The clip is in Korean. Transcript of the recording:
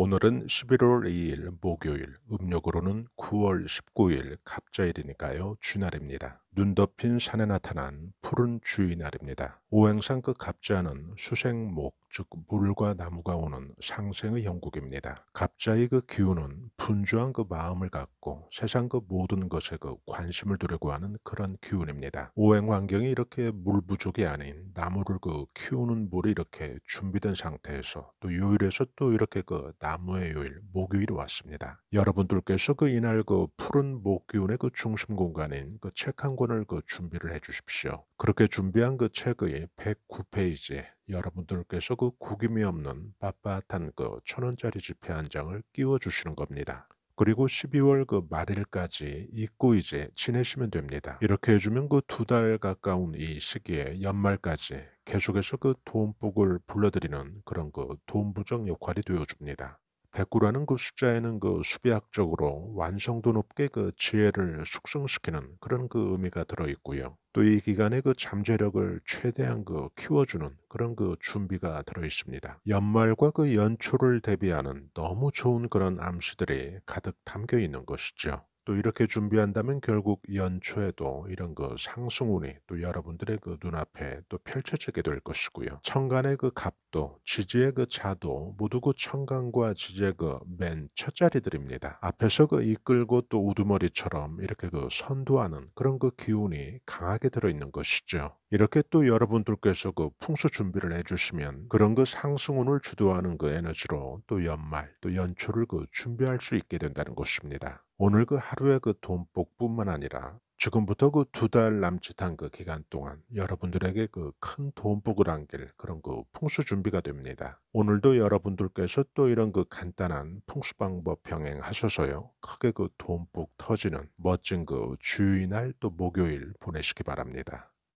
오늘은 11월 2일 목요일, 음력으로는 9월 19일 갑자일이니까요. 주날입니다. 눈 덮인 산에 나타난 푸른 주의날입니다. 오행상 끝 갑자는 수생목, 즉 물과 나무가 오는 상생의 영국입니다. 갑자기 그 기운은 분주한 그 마음을 갖고 세상 그 모든 것에 그 관심을 두려고 하는 그런 기운입니다. 오행 환경이 이렇게 물 부족이 아닌 나무를 그 키우는 물이 이렇게 준비된 상태에서 또 요일에서 또 이렇게 그 나무의 요일 목요일이 왔습니다. 여러분들께서 그 이날 그 푸른 목기운의 그 중심 공간인 그 책 한 권을 그 준비를 해주십시오. 그렇게 준비한 그 책의 109페이지에 여러분들께서 그 구김이 없는 빳빳한 그 천원짜리 지폐 한 장을 끼워 주시는 겁니다. 그리고 12월 그 말일까지 잊고 이제 지내시면 됩니다. 이렇게 해주면 그 두 달 가까운 이 시기에 연말까지 계속해서 그돈복을불러들이는 그런 그돈부정 역할이 되어줍니다. 백구라는그 숫자에는 그 수비학적으로 완성도 높게 그 지혜를 숙성시키는 그런 그 의미가 들어 있고요. 또 이 기간에 그 잠재력을 최대한 그 키워주는 그런 그 준비가 들어 있습니다. 연말과 그 연초를 대비하는 너무 좋은 그런 암시들이 가득 담겨 있는 것이죠. 또 이렇게 준비한다면 결국 연초에도 이런 그 상승운이 또 여러분들의 그 눈앞에 또 펼쳐지게 될 것이고요. 천간의 그 갑도 지지의 그 자도 모두 그 천간과 지지의 그 맨 첫 자리들입니다. 앞에서 그 이끌고 또 우두머리처럼 이렇게 그 선도하는 그런 그 기운이 강하게 들어있는 것이죠. 이렇게 또 여러분들께서 그 풍수 준비를 해주시면 그런 그 상승운을 주도하는 그 에너지로 또 연말 또 연초를 그 준비할 수 있게 된다는 것입니다. 오늘 그 하루의 그 돈복뿐만 아니라 지금부터 그 두 달 남짓한 그 기간 동안 여러분들에게 그 큰 돈복을 안길 그런 그 풍수 준비가 됩니다. 오늘도 여러분들께서 또 이런 그 간단한 풍수 방법 병행하셔서요. 크게 그 돈복 터지는 멋진 그 주의날 또 목요일 보내시기 바랍니다.